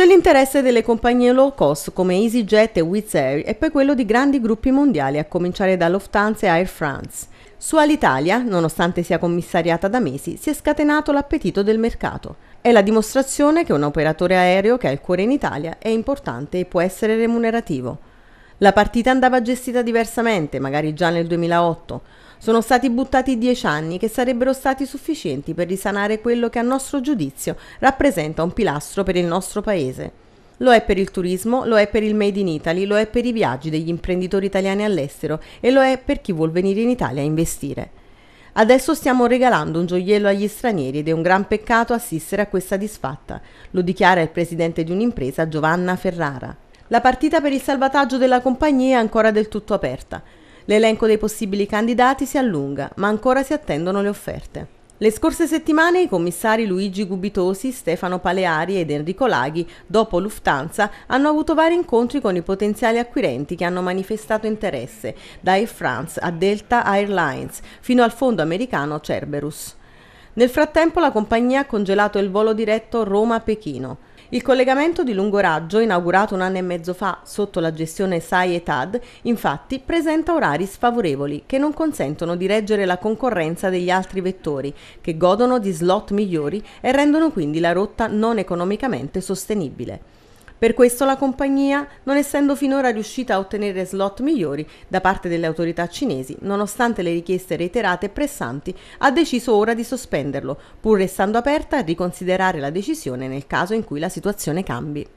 C'è l'interesse delle compagnie low cost come EasyJet e Wizz Air e poi quello di grandi gruppi mondiali a cominciare da Lufthansa e Air France. Su Alitalia, nonostante sia commissariata da mesi, si è scatenato l'appetito del mercato. È la dimostrazione che un operatore aereo che ha il cuore in Italia è importante e può essere remunerativo. La partita andava gestita diversamente, magari già nel 2008. Sono stati buttati dieci anni che sarebbero stati sufficienti per risanare quello che a nostro giudizio rappresenta un pilastro per il nostro paese. Lo è per il turismo, lo è per il Made in Italy, lo è per i viaggi degli imprenditori italiani all'estero e lo è per chi vuol venire in Italia a investire. Adesso stiamo regalando un gioiello agli stranieri ed è un gran peccato assistere a questa disfatta, lo dichiara il presidente di un'impresa Giovanna Ferrara. La partita per il salvataggio della compagnia è ancora del tutto aperta. L'elenco dei possibili candidati si allunga, ma ancora si attendono le offerte. Le scorse settimane i commissari Luigi Gubitosi, Stefano Paleari ed Enrico Laghi, dopo Lufthansa, hanno avuto vari incontri con i potenziali acquirenti che hanno manifestato interesse, da Air France a Delta Airlines, fino al fondo americano Cerberus. Nel frattempo la compagnia ha congelato il volo diretto Roma-Pechino. Il collegamento di lungo raggio, inaugurato un anno e mezzo fa sotto la gestione SAI-ETAD, infatti presenta orari sfavorevoli che non consentono di reggere la concorrenza degli altri vettori, che godono di slot migliori e rendono quindi la rotta non economicamente sostenibile. Per questo la compagnia, non essendo finora riuscita a ottenere slot migliori da parte delle autorità cinesi, nonostante le richieste reiterate e pressanti, ha deciso ora di sospenderlo, pur restando aperta a riconsiderare la decisione nel caso in cui la situazione cambi.